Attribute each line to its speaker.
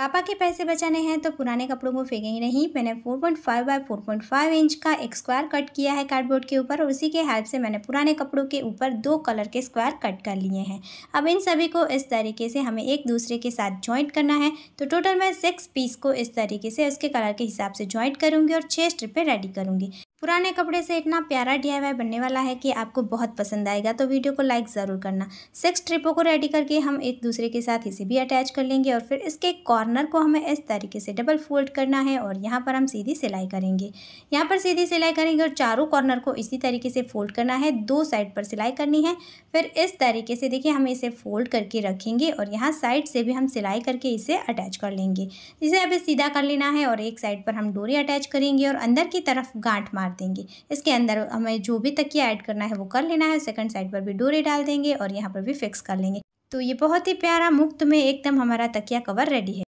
Speaker 1: पापा के पैसे बचाने हैं तो पुराने कपड़ों को फेंकेंगे नहीं मैंने 4.5 point five by four point five inch का एक स्क्वायर कट किया है कार्डबोर्ड के ऊपर और उसी के हेल्प से मैंने पुराने कपड़ों के ऊपर दो कलर के स्क्वायर कट कर लिए हैं अब इन सभी को इस तरीके से हमें एक दूसरे के साथ ज्वाइंट करना है तो टोटल मैं सिक्स पीस को इस तरीके से उसके कलर के हिसाब से ज्वाइंट करूँगी और छः स्ट्रिपें रेडी करूँगी पुराने कपड़े से इतना प्यारा डी बनने वाला है कि आपको बहुत पसंद आएगा तो वीडियो को लाइक ज़रूर करना सिक्स ट्रिपों को रेडी करके हम एक दूसरे के साथ इसे भी अटैच कर लेंगे और फिर इसके कॉर्नर कॉर्नर को हमें इस तरीके से डबल फोल्ड करना है और यहाँ पर हम सीधी सिलाई करेंगे यहाँ पर सीधी सिलाई करेंगे और चारों कॉर्नर को इसी तरीके से फोल्ड करना है दो साइड पर सिलाई करनी है फिर इस तरीके से देखिए हम इसे फोल्ड करके रखेंगे और यहाँ साइड से भी हम सिलाई करके इसे अटैच कर लेंगे इसे अब सीधा कर लेना है और एक साइड पर हम डोरी अटैच करेंगे और अंदर की तरफ गांठ मार देंगे इसके अंदर हमें जो भी तकिया ऐड करना है वो कर लेना है सेकंड साइड पर भी डोरी डाल देंगे और यहाँ पर भी फिक्स कर लेंगे तो ये बहुत ही प्यारा मुफ्त में एकदम हमारा तकिया कवर रेडी है